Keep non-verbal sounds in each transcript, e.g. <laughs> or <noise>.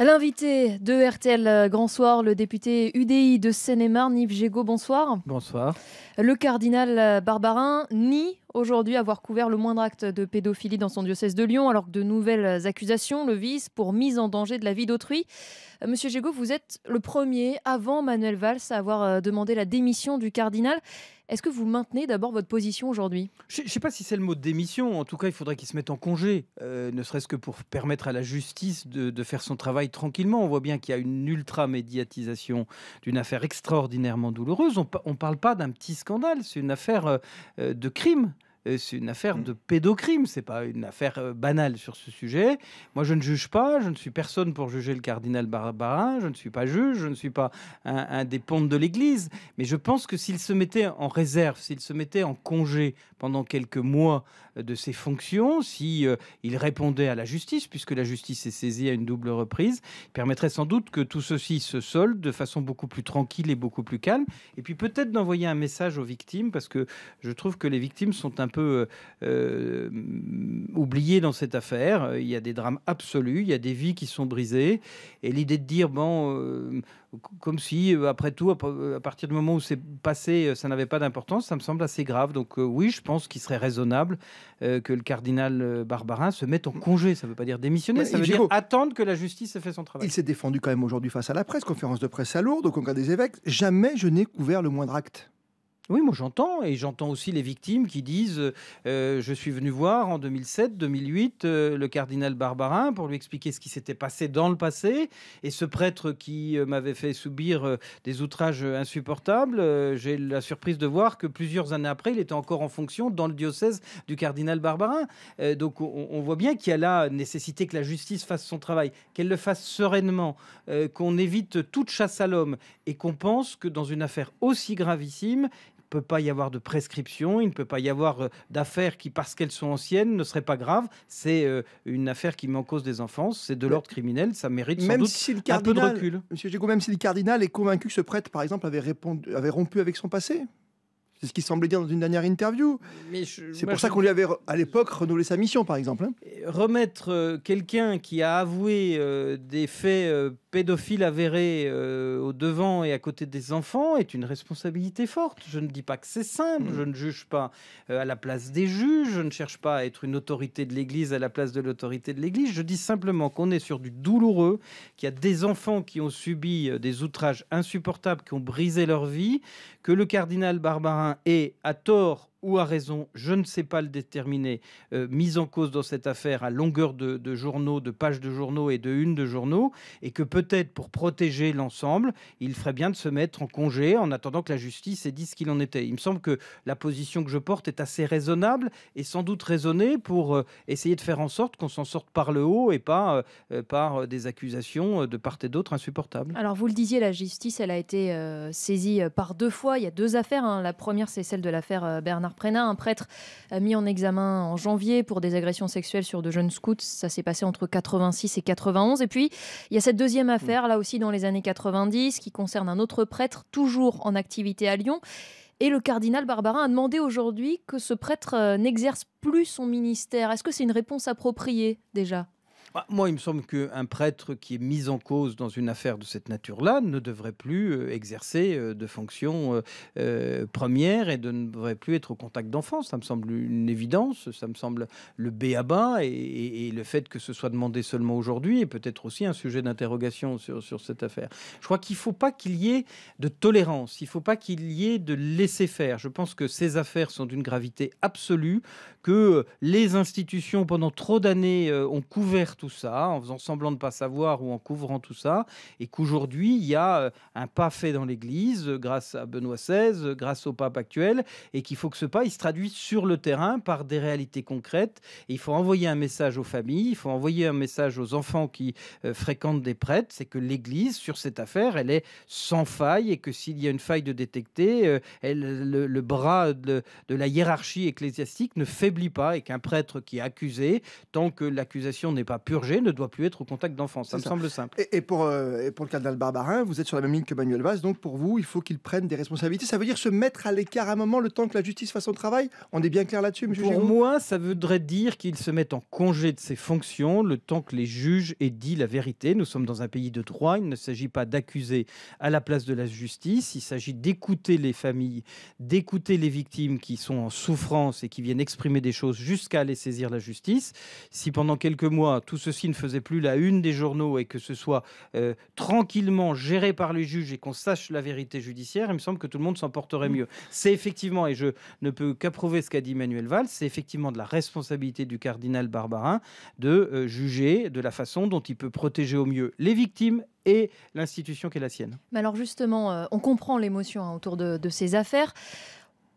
L'invité de RTL euh, Grand Soir, le député UDI de Seine-et-Marne, Yves bonsoir. Bonsoir. Le cardinal euh, Barbarin ni aujourd'hui avoir couvert le moindre acte de pédophilie dans son diocèse de Lyon, alors que de nouvelles accusations le visent pour mise en danger de la vie d'autrui. Euh, Monsieur Gégaud, vous êtes le premier, avant Manuel Valls, à avoir euh, demandé la démission du cardinal. Est-ce que vous maintenez d'abord votre position aujourd'hui Je ne sais pas si c'est le mot de démission. En tout cas, il faudrait qu'il se mette en congé, euh, ne serait-ce que pour permettre à la justice de, faire son travail tranquillement. On voit bien qu'il y a une ultra-médiatisation d'une affaire extraordinairement douloureuse. On ne parle pas d'un petit scandale, c'est une affaire de crime euh, c'est une affaire mm. de pédocrime, c'est pas une affaire euh, banale sur ce sujet. Moi, je ne juge pas, je ne suis personne pour juger le cardinal Barbarin, je ne suis pas juge, je ne suis pas un, un des pontes de l'Église, mais je pense que s'il se mettait en réserve, s'il se mettait en congé pendant quelques mois euh, de ses fonctions, si il répondait à la justice, puisque la justice est saisie à une double reprise, permettrait sans doute que tout ceci se solde de façon beaucoup plus tranquille et beaucoup plus calme, et puis peut-être d'envoyer un message aux victimes, parce que je trouve que les victimes sont un peu euh, euh, oublié dans cette affaire. Il y a des drames absolus, il y a des vies qui sont brisées. Et l'idée de dire, bon, euh, comme si, après tout, à partir du moment où c'est passé, ça n'avait pas d'importance, ça me semble assez grave. Donc oui, je pense qu'il serait raisonnable que le cardinal Barbarin se mette en congé. Ça ne veut pas dire démissionner, ça veut dire attendre que la justice ait fait son travail. Il s'est défendu quand même aujourd'hui face à la presse, conférence de presse à Lourdes, au Congrès des évêques. Jamais je n'ai couvert le moindre acte. Oui, moi j'entends, et j'entends aussi les victimes qui disent euh, Je suis venu voir en 2007-2008 euh, le cardinal Barbarin pour lui expliquer ce qui s'était passé dans le passé, et ce prêtre qui euh, m'avait fait subir des outrages insupportables, j'ai la surprise de voir que plusieurs années après, il était encore en fonction dans le diocèse du cardinal Barbarin. donc on, voit bien qu'il y a la nécessité que la justice fasse son travail, qu'elle le fasse sereinement, qu'on évite toute chasse à l'homme, et qu'on pense que dans une affaire aussi gravissime, ne peut pas y avoir de prescription, il ne peut pas y avoir euh, d'affaires qui, parce qu'elles sont anciennes, ne seraient pas graves. C'est euh, une affaire qui met en cause des enfants, c'est de l'ordre criminel, ça mérite même le cardinal, un peu de recul. même si le cardinal est convaincu que ce prêtre, par exemple, avait rompu avec son passé c'est ce qu'il semblait dire dans une dernière interview. C'est pour ça qu'on lui avait, à l'époque, renouvelé sa mission, par exemple. Hein. Remettre euh, quelqu'un qui a avoué euh, des faits euh, pédophiles avérés au devant et à côté des enfants est une responsabilité forte. Je ne dis pas que c'est simple, mm. je ne juge pas à la place des juges, je ne cherche pas à être une autorité de l'Église à la place de l'autorité de l'Église. Je dis simplement qu'on est sur du douloureux, qu'il y a des enfants qui ont subi des outrages insupportables, qui ont brisé leur vie, que le cardinal Barbarin est, à tort ou à raison, je ne sais pas le déterminer, euh, mise en cause dans cette affaire à longueur de, journaux, de pages de journaux et de une de journaux, et que peut-être pour protéger l'ensemble, il ferait bien de se mettre en congé en attendant que la justice ait dit ce qu'il en était. Il me semble que la position que je porte est assez raisonnable et sans doute raisonnée pour euh, essayer de faire en sorte qu'on s'en sorte par le haut et pas euh, par des accusations de part et d'autre insupportables. Alors vous le disiez, la justice, elle a été saisie par deux fois. Il y a deux affaires. Hein. La première, c'est celle de l'affaire Bernard Prena un prêtre mis en examen en janvier pour des agressions sexuelles sur de jeunes scouts. Ça s'est passé entre 86 et 91. Et puis, il y a cette deuxième affaire, là aussi dans les années 90, qui concerne un autre prêtre, toujours en activité à Lyon. Et le cardinal Barbarin a demandé aujourd'hui que ce prêtre euh, n'exerce plus son ministère. Est-ce que c'est une réponse appropriée déjà bah, moi, il me semble qu'un prêtre qui est mis en cause dans une affaire de cette nature-là ne devrait plus euh, exercer euh, de fonction euh, première et ne devrait plus être au contact d'enfants. Ça me semble une évidence, ça me semble le b et, b, et le fait que ce soit demandé seulement aujourd'hui est peut-être aussi un sujet d'interrogation sur, sur cette affaire. Je crois qu'il ne faut pas qu'il y ait de tolérance, il ne faut pas qu'il y ait de laisser-faire. Je pense que ces affaires sont d'une gravité absolue, que les institutions pendant trop d'années ont couvert tout ça, en faisant semblant de ne pas savoir ou en couvrant tout ça, et qu'aujourd'hui, il y a euh, un pas fait dans l'Église euh, grâce à Benoît XVI, euh, grâce au pape actuel, et qu'il faut que ce pas, il se traduise sur le terrain par des réalités concrètes, et il faut envoyer un message aux familles, il faut envoyer un message aux enfants qui fréquentent des prêtres, c'est que l'Église, sur cette affaire, elle est sans faille, et que s'il y a une faille de détecter, elle, le, bras de, de la hiérarchie ecclésiastique ne faiblit pas, et qu'un prêtre qui est accusé, tant que l'accusation n'est pas ne doit plus être au contact d'enfants. Ça me semble simple. Et, pour, euh, pour le cardinal Barbarin, vous êtes sur la même ligne que Manuel Valls, donc pour vous, il faut qu'il prenne des responsabilités. Ça veut dire se mettre à l'écart un moment le temps que la justice fasse son travail On est bien clair là-dessus, monsieur Pour moi, ça voudrait dire qu'il se mette en congé de ses fonctions le temps que les juges aient dit la vérité. Nous sommes dans un pays de droit, il ne s'agit pas d'accuser à la place de la justice, il s'agit d'écouter les familles, d'écouter les victimes qui sont en souffrance et qui viennent exprimer des choses jusqu'à les saisir la justice. Si pendant quelques mois, tout ceci ne faisait plus la une des journaux et que ce soit euh, tranquillement géré par les juges et qu'on sache la vérité judiciaire, il me semble que tout le monde s'en porterait mieux. C'est effectivement, et je ne peux qu'approuver ce qu'a dit Manuel Valls, c'est effectivement de la responsabilité du cardinal Barbarin de euh, juger de la façon dont il peut protéger au mieux les victimes et l'institution qui est la sienne. Mais alors justement, euh, on comprend l'émotion hein, autour de ces affaires.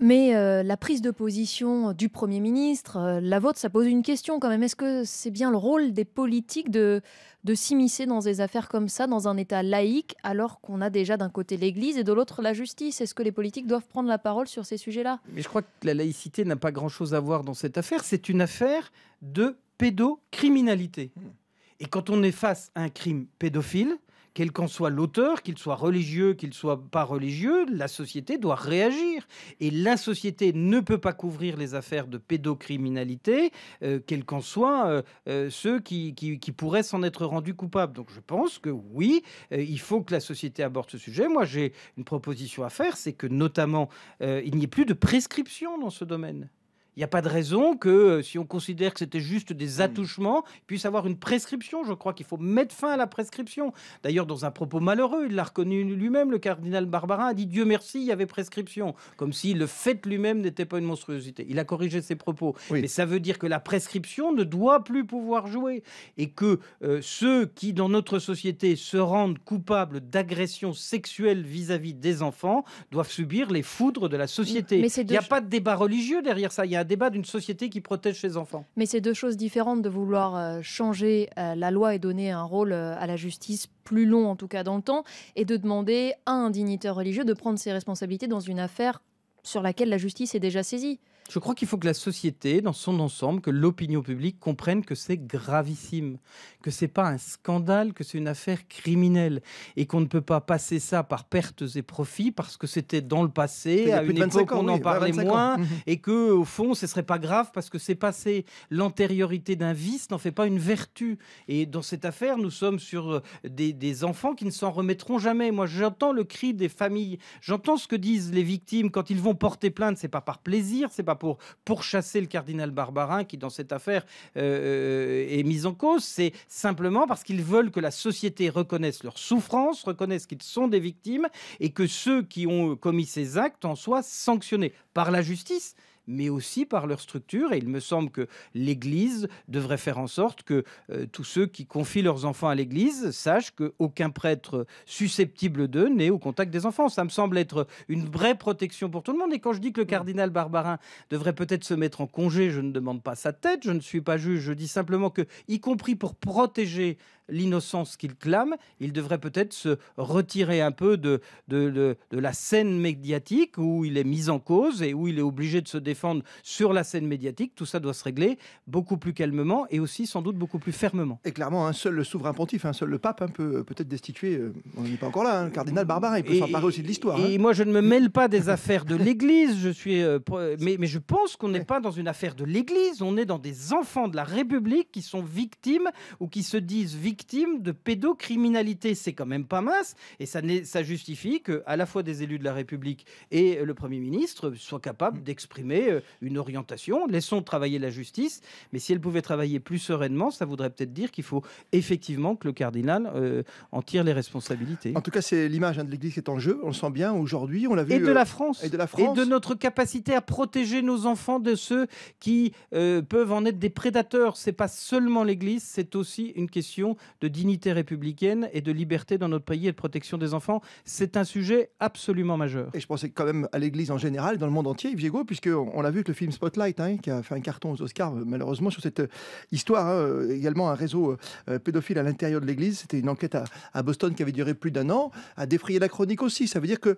Mais euh, la prise de position du Premier ministre, euh, la vôtre, ça pose une question quand même. Est-ce que c'est bien le rôle des politiques de, de s'immiscer dans des affaires comme ça, dans un État laïque, alors qu'on a déjà d'un côté l'Église et de l'autre la justice Est-ce que les politiques doivent prendre la parole sur ces sujets-là Mais je crois que la laïcité n'a pas grand-chose à voir dans cette affaire. C'est une affaire de pédocriminalité. Hmm. Et quand on est face à un crime pédophile, quel qu'en soit l'auteur, qu'il soit religieux, qu'il soit pas religieux, la société doit réagir. Et la société ne peut pas couvrir les affaires de pédocriminalité, euh, quels qu'en soient euh, euh, ceux qui pourraient s'en être rendus coupables. Donc je pense que oui, il faut que la société aborde ce sujet. Moi, j'ai une proposition à faire, c'est que notamment, il n'y ait plus de prescription dans ce domaine. Il n'y a pas de raison que euh, si on considère que c'était juste des hmm. attouchements, il puisse avoir une prescription. Je crois qu'il faut mettre fin à la prescription. D'ailleurs, dans un propos malheureux, il l'a reconnu lui-même, le cardinal Barbarin a dit Dieu merci, il y avait prescription. Comme si le fait lui-même n'était pas une monstruosité. Il a corrigé ses propos. Mais ça veut dire que la prescription ne doit plus pouvoir jouer. Et que euh, ceux qui, dans notre société, se rendent coupables d'agressions sexuelles vis-à-vis des enfants doivent subir les foudres de la société. il n'y a pas de débat religieux derrière ça. Il y un débat d'une société qui protège ses enfants. Mais c'est deux choses différentes de vouloir euh, changer euh, la loi et donner un rôle euh, à la justice plus long, en tout cas dans le temps, et de demander à un dignitaire religieux de prendre ses responsabilités dans une affaire sur laquelle la justice est déjà saisie. Je crois qu'il faut que la société, dans son ensemble, que l'opinion publique comprenne que c'est gravissime, que c'est pas un scandale, que c'est une affaire criminelle, et qu'on ne peut pas passer ça par pertes et profits parce que c'était dans le passé, à une époque on en parlait moins, mhm. et que au fond, ce serait pas grave parce que c'est passé. L'antériorité d'un vice n'en fait pas une vertu. Et dans cette affaire, nous sommes sur euh, des, des enfants qui ne s'en remettront jamais. Moi, j'entends le cri des familles, j'entends ce que disent les victimes quand ils vont porter plainte. C'est pas par plaisir, c'est pas pour pourchasser le cardinal Barbarin qui, dans cette affaire, euh, euh, est mis en cause. C'est simplement parce qu'ils veulent que la société reconnaisse leur souffrance, reconnaisse qu'ils sont des victimes et que ceux qui ont commis ces actes en soient sanctionnés par la justice mais aussi par leur structure. Et il me semble que l'Église devrait faire en sorte que euh, tous ceux qui confient leurs enfants à l'Église sachent qu'aucun prêtre susceptible d'eux n'est au contact des enfants. Ça me semble être une vraie protection pour tout le monde. Et quand je dis que le cardinal Barbarin devrait peut-être se mettre en congé, je ne demande pas sa tête, je ne suis pas juge, je dis simplement que, y compris pour protéger l'innocence qu'il clame, il devrait peut-être se retirer un peu de, de, la scène médiatique où il est mis en cause et où il est obligé de se défendre sur la scène médiatique. Tout ça doit se régler beaucoup plus calmement et aussi sans doute beaucoup plus fermement. Et clairement, un seul le souverain pontife, un seul le pape hein, peut peut-être destituer, euh, on n'est pas encore là, un hein, cardinal Barbarin, il peut parler aussi de l'histoire. Et hein. moi, je ne me <laughs> mêle pas des affaires de l'Église, je suis, euh, mais, mais je pense qu'on n'est pas dans une affaire de l'Église, on est dans des enfants de la République qui sont victimes ou qui se disent victimes victimes de pédocriminalité. C'est quand même pas mince et ça, ça justifie que à la fois des élus de la République et le Premier ministre soient capables d'exprimer euh, une orientation. Laissons travailler la justice, mais si elle pouvait travailler plus sereinement, ça voudrait peut-être dire qu'il faut effectivement que le cardinal euh, en tire les responsabilités. En tout cas, c'est l'image hein, de l'Église qui est en jeu. On le sent bien aujourd'hui. On l'a vu. Et de euh, la France. et de la de notre capacité à protéger nos enfants de ceux qui peuvent en être des prédateurs. C'est pas seulement l'Église, c'est aussi une question de dignité républicaine et de liberté dans notre pays et de protection des enfants. C'est un sujet absolument majeur. Et je pensais quand même à l'Église en général, dans le monde entier, Viego, puisque on l'a vu avec le film Spotlight, hein, qui a fait un carton aux Oscars, euh, malheureusement, sur cette euh, histoire. Hein, euh, également un réseau pédophile à l'intérieur de l'Église. C'était une enquête à, à Boston qui avait duré plus d'un an, a défrayé la chronique aussi. Ça veut dire que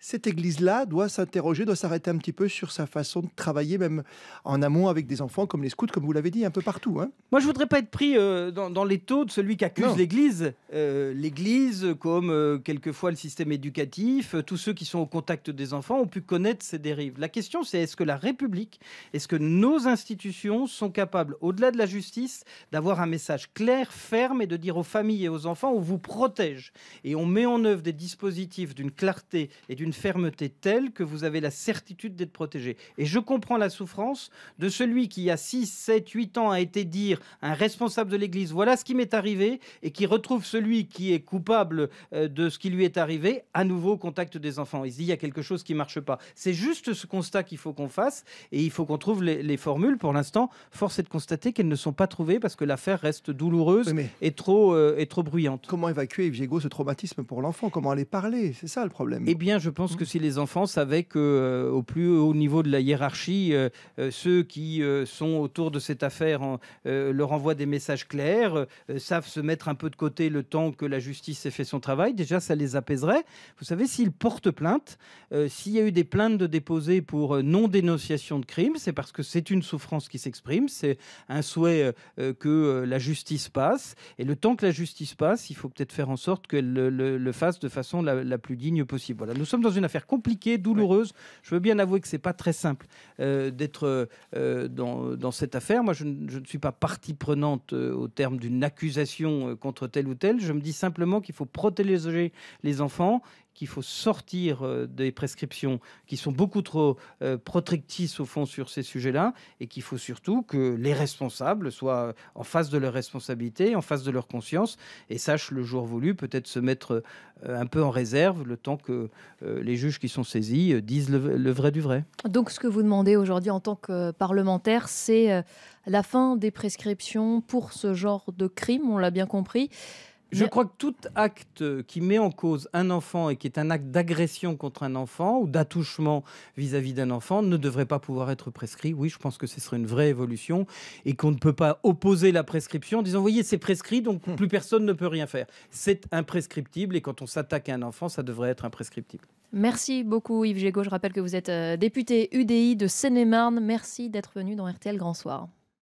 cette église-là doit s'interroger, doit s'arrêter un petit peu sur sa façon de travailler, même en amont avec des enfants comme les scouts, comme vous l'avez dit, un peu partout. Hein. Moi, je voudrais pas être pris euh, dans, les taux de celui qui accuse l'église. Euh, l'église, comme euh, quelquefois le système éducatif, tous ceux qui sont au contact des enfants ont pu connaître ces dérives. La question, c'est est-ce que la République, est-ce que nos institutions sont capables, au-delà de la justice, d'avoir un message clair, ferme et de dire aux familles et aux enfants, on vous protège et on met en œuvre des dispositifs d'une clarté et d'une fermeté telle que vous avez la certitude d'être protégé. Et je comprends la souffrance de celui qui, il y a 6, 7, 8 ans, a été dire un responsable de l'Église, voilà ce qui m'est arrivé, et qui retrouve celui qui est coupable euh, de ce qui lui est arrivé, à nouveau au contact des enfants. Il se dit, il y a quelque chose qui ne marche pas. C'est juste ce constat qu'il faut qu'on fasse, et il faut qu'on trouve les, formules. Pour l'instant, force est de constater qu'elles ne sont pas trouvées parce que l'affaire reste douloureuse et, trop, euh, et trop bruyante. Comment évacuer, Viego, ce traumatisme pour l'enfant Comment aller parler C'est ça le problème. Eh bien, je pense mmh. que si les enfants savaient que euh, au plus haut niveau de la hiérarchie, euh, euh, ceux qui sont autour de cette affaire leur envoient des messages clairs, savent se mettre un peu de côté le temps que la justice ait fait son travail, déjà ça les apaiserait. Vous savez, s'ils portent plainte, s'il y a eu des plaintes de déposées pour non-dénonciation de crime, c'est parce que c'est une souffrance qui s'exprime, c'est un souhait que la justice passe. Et le temps que la justice passe, il faut peut-être faire en sorte qu'elle le, fasse de façon la, plus digne possible. Voilà, nous sommes dans dans une affaire compliquée, douloureuse. Je veux bien avouer que ce n'est pas très simple euh, d'être euh, dans, cette affaire. Moi, je, ne suis pas partie prenante euh, au terme d'une accusation contre tel ou tel. Je me dis simplement qu'il faut protéger les enfants qu'il faut sortir euh, des prescriptions qui sont beaucoup trop euh, protectrices au fond sur ces sujets-là et qu'il faut surtout que les responsables soient euh, en face de leurs responsabilités, en face de leur conscience et sachent le jour voulu peut-être se mettre un peu en réserve le temps que les juges qui sont saisis disent le, le vrai du vrai. Donc ce que vous demandez aujourd'hui en tant que parlementaire, c'est la fin des prescriptions pour ce genre de crime, on l'a bien compris. Je crois que tout acte qui met en cause un enfant et qui est un acte d'agression contre un enfant ou d'attouchement vis-à-vis d'un enfant ne devrait pas pouvoir être prescrit. Oui, je pense que ce serait une vraie évolution et qu'on ne peut pas opposer la prescription en disant, voyez, c'est prescrit, donc hmm. plus personne ne peut rien faire. C'est imprescriptible et quand on s'attaque à un enfant, ça devrait être imprescriptible. Merci beaucoup Yves Gégaud. Je rappelle que vous êtes euh, député UDI de Seine-et-Marne. Merci d'être venu dans RTL Grand Soir.